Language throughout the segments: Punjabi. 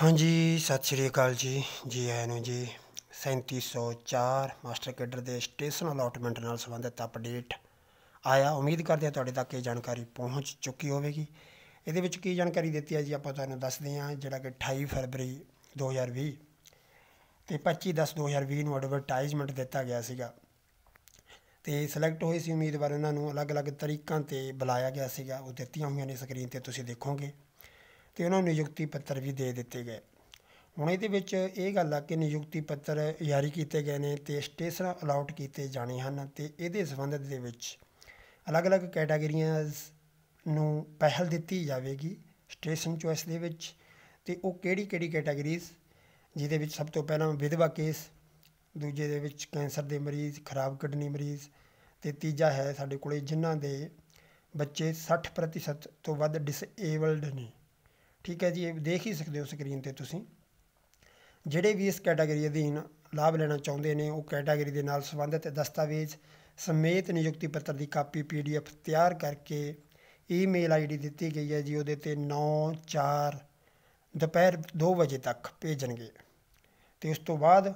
ਹਾਂਜੀ ਸਤਿ ਸ਼੍ਰੀ ਅਕਾਲ ਜੀ ਜੀ ਆਇਆਂ ਨੂੰ ਜੀ 3704 ਮਾਸਟਰ ਕੈਡਰ ਦੇ ਸਟੇਸ਼ਨ ਅਲਾਟਮੈਂਟ ਨਾਲ ਸੰਬੰਧਿਤ ਅਪਡੇਟ ਆਇਆ ਉਮੀਦ ਕਰਦੇ ਹਾਂ ਤੁਹਾਡੇ ਤੱਕ ਇਹ ਜਾਣਕਾਰੀ ਪਹੁੰਚ ਚੁੱਕੀ ਹੋਵੇਗੀ ਇਹਦੇ ਵਿੱਚ ਕੀ ਜਾਣਕਾਰੀ ਦਿੱਤੀ ਹੈ ਜੀ ਆਪਾਂ ਤੁਹਾਨੂੰ ਦੱਸਦੇ ਹਾਂ ਜਿਹੜਾ ਕਿ 28 ਫਰਵਰੀ 2020 ਤੇ 25 10 2020 ਨੂੰ ਐਡਵਰਟਾਈਜ਼ਮੈਂਟ ਦਿੱਤਾ ਗਿਆ ਸੀਗਾ ਤੇ ਸਿਲੈਕਟ ਹੋਏ ਸੀ ਉਮੀਦਵਾਰ ਉਹਨਾਂ ਨੂੰ ਅਲੱਗ-ਅਲੱਗ ਤਰੀਕਾਂ ਤੇ ਬੁਲਾਇਆ ਗਿਆ ਸੀਗਾ ਉਹ ਦਿੱਤੀਆਂ ਹੋਈਆਂ ਨੇ ਸਕਰੀਨ ਤੇ ਤੁਸੀਂ ਦੇਖੋਗੇ ਤੇ ਉਹਨਾਂ ਨੂੰ ਨਿਯੁਕਤੀ ਪੱਤਰ ਵੀ ਦੇ ਦਿੱਤੇ ਗਏ ਹੁਣ ਇਹਦੇ ਵਿੱਚ ਇਹ ਗੱਲ ਆ ਕਿ ਨਿਯੁਕਤੀ ਪੱਤਰ ਜਾਰੀ ਕੀਤੇ ਗਏ ਨੇ ਤੇ ਸਟੇਸ਼ਨ ਅਲਾਟ ਕੀਤੇ ਜਾਣੇ ਹਨ ਤੇ ਇਹਦੇ ਸੰਬੰਧ ਦੇ ਵਿੱਚ ਅਲੱਗ-ਅਲੱਗ ਕੈਟਾਗਰੀਆਂ ਨੂੰ ਪਹਿਲ ਦਿੱਤੀ ਜਾਵੇਗੀ ਸਟੇਸ਼ਨ ਚੁਆਇਸ ਦੇ ਵਿੱਚ ਤੇ ਉਹ ਕਿਹੜੀ-ਕਿਹੜੀ ਕੈਟਾਗਰੀਜ਼ ਜਿਹਦੇ ਵਿੱਚ ਸਭ ਤੋਂ ਪਹਿਲਾਂ ਵਿਧਵਾ ਕੇਸ ਦੂਜੇ ਦੇ ਵਿੱਚ ਕੈਂਸਰ ਦੇ ਮਰੀਜ਼ ਖਰਾਬ ਕਿਡਨੀ ਮਰੀਜ਼ ਤੇ ਤੀਜਾ ਹੈ ਸਾਡੇ ਕੋਲੇ ਜਿਨ੍ਹਾਂ ਦੇ ਬੱਚੇ 60% ਤੋਂ ਵੱਧ ਡਿਸੇਬਲਡ ਨੇ ਠੀਕ ਹੈ ਜੀ ਇਹ ਦੇਖ ਹੀ ਸਕਦੇ ਹੋ ਸਕਰੀਨ ਤੇ ਤੁਸੀਂ ਜਿਹੜੇ ਵੀ ਇਸ ਕੈਟਾਗਰੀ ਅਧੀਨ ਲਾਭ ਲੈਣਾ ਚਾਹੁੰਦੇ ਨੇ ਉਹ ਕੈਟਾਗਰੀ ਦੇ ਨਾਲ ਸੰਬੰਧਿਤ ਦਸਤਾਵੇਜ਼ ਸਮੇਤ ਨਿਯੁਕਤੀ ਪੱਤਰ ਦੀ ਕਾਪੀ ਪੀਡੀਐਫ ਤਿਆਰ ਕਰਕੇ ਈਮੇਲ ਆਈਡੀ ਦਿੱਤੀ ਗਈ ਹੈ ਜੀ ਉਹਦੇ ਤੇ 94 ਦੁਪਹਿਰ 2 ਵਜੇ ਤੱਕ ਭੇਜਣਗੇ ਤੇ ਉਸ ਤੋਂ ਬਾਅਦ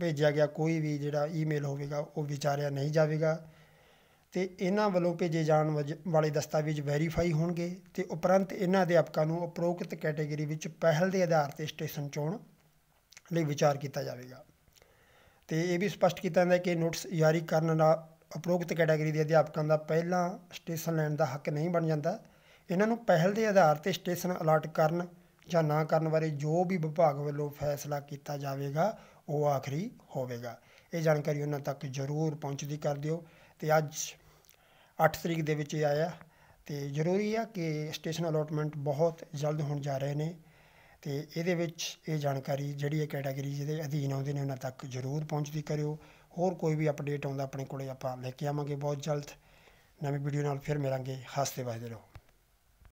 ਭੇਜਿਆ ਗਿਆ ਕੋਈ ਵੀ ਜਿਹੜਾ ਈਮੇਲ ਹੋਵੇਗਾ ਉਹ ਵਿਚਾਰਿਆ ਨਹੀਂ ਜਾਵੇਗਾ ਤੇ ਇਹਨਾਂ ਵੱਲੋਂ ਭੇਜੇ ਜਾਣ ਵਾਲੇ ਦਸਤਾਵੇਜ਼ ਵੈਰੀਫਾਈ ਹੋਣਗੇ ਤੇ ਉਪਰੰਤ ਇਹਨਾਂ ਅਧਿਆਪਕਾਂ ਨੂੰ ਉਪਰੋਕਤ ਕੈਟਾਗਰੀ ਵਿੱਚ ਪਹਿਲ ਦੇ ਆਧਾਰ ਤੇ ਸਟੇਸ਼ਨ ਚੋਣ ਲਈ ਵਿਚਾਰ ਕੀਤਾ ਜਾਵੇਗਾ ਤੇ ਇਹ ਵੀ ਸਪਸ਼ਟ ਕੀਤਾ ਜਾਂਦਾ ਹੈ ਕਿ ਨੋਟਿਸ ਜਾਰੀ ਕਰਨ ਨਾਲ ਉਪਰੋਕਤ ਕੈਟਾਗਰੀ ਦੇ ਅਧਿਆਪਕਾਂ ਦਾ ਪਹਿਲਾਂ ਸਟੇਸ਼ਨ ਲੈਣ ਦਾ ਹੱਕ ਨਹੀਂ ਬਣ ਜਾਂਦਾ ਇਹਨਾਂ ਨੂੰ ਪਹਿਲ ਦੇ ਆਧਾਰ ਤੇ ਸਟੇਸ਼ਨ ਅਲਾਟ ਕਰਨ ਜਾਂ ਨਾ ਕਰਨ ਬਾਰੇ ਜੋ ਵੀ ਵਿਭਾਗ ਵੱਲੋਂ ਫੈਸਲਾ ਕੀਤਾ ਜਾਵੇਗਾ ਉਹ ਆਖਰੀ ਹੋਵੇਗਾ ਇਹ ਜਾਣਕਾਰੀ ਉਹਨਾਂ ਤੱਕ ਜ਼ਰੂਰ ਪਹੁੰਚਦੀ ਕਰ ਦਿਓ ਤੇ ਅੱਜ 8 ਤਰੀਕ ਦੇ ਵਿੱਚ ਆਇਆ ਤੇ ਜ਼ਰੂਰੀ ਆ ਕਿ ਸਟੇਸ਼ਨ ਅਲੋਟਮੈਂਟ ਬਹੁਤ ਜਲਦ ਹੋਣ ਜਾ ਰਹੇ ਨੇ ਤੇ ਇਹਦੇ ਵਿੱਚ ਇਹ ਜਾਣਕਾਰੀ ਜਿਹੜੀ ਇਹ ਕੈਟਾਗਰੀ ਜਿਹਦੇ ਅਧੀਨ ਆਉਂਦੇ ਨੇ ਉਹਨਾਂ ਤੱਕ ਜ਼ਰੂਰ ਪਹੁੰਚਦੀ ਕਰਿਓ ਹੋਰ ਕੋਈ ਵੀ ਅਪਡੇਟ ਆਉਂਦਾ ਆਪਣੇ ਕੋਲੇ ਆਪਾਂ ਲੈ ਕੇ ਆਵਾਂਗੇ ਬਹੁਤ ਜਲਦ ਨਵੀਂ ਵੀਡੀਓ ਨਾਲ ਫਿਰ ਮਿਲਾਂਗੇ ਹੱਸਦੇ ਵਾਜਦੇ ਰਹੋ